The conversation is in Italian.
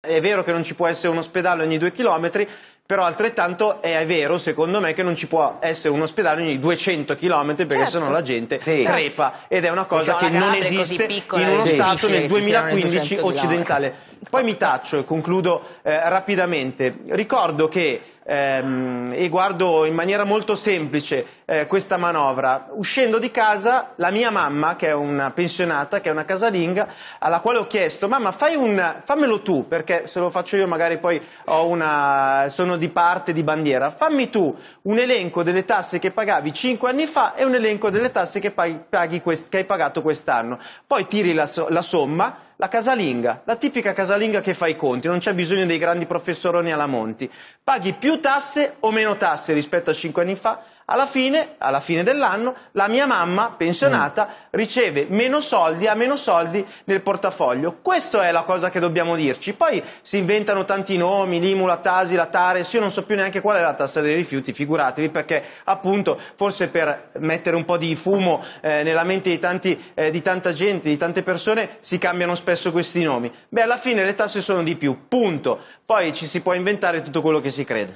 È vero che non ci può essere un ospedale ogni due chilometri, però altrettanto è vero, secondo me, che non ci può essere un ospedale ogni 200 chilometri perché certo. sennò la gente sì. crepa ed è una cosa cioè, che non esiste piccola, in uno sì. Stato sì, nel 2015 occidentale. Poi mi taccio e concludo eh, rapidamente. Ricordo che ehm, e guardo in maniera molto semplice eh, questa manovra. Uscendo di casa, la mia mamma, che è una pensionata, che è una casalinga, alla quale ho chiesto, mamma un, fammelo tu, perché se lo faccio io magari poi una, sono di parte, di bandiera, fammi tu un elenco delle tasse che pagavi 5 anni fa e un elenco delle tasse che, paghi, paghi quest, che hai pagato quest'anno. Poi tiri la, la somma la casalinga, la tipica casalinga che fa i conti, non c'è bisogno dei grandi professoroni alla Monti. Paghi più tasse o meno tasse rispetto a cinque anni fa? Alla fine, alla fine dell'anno, la mia mamma, pensionata, mm. riceve meno soldi, ha meno soldi nel portafoglio. Questa è la cosa che dobbiamo dirci. Poi si inventano tanti nomi, l'Imula, Tasi, la Tares, io non so più neanche qual è la tassa dei rifiuti, figuratevi, perché appunto forse per mettere un po' di fumo eh, nella mente di, tanti, eh, di tanta gente, di tante persone, si cambiano spesso questi nomi. Beh, alla fine le tasse sono di più, punto. Poi ci si può inventare tutto quello che si crede.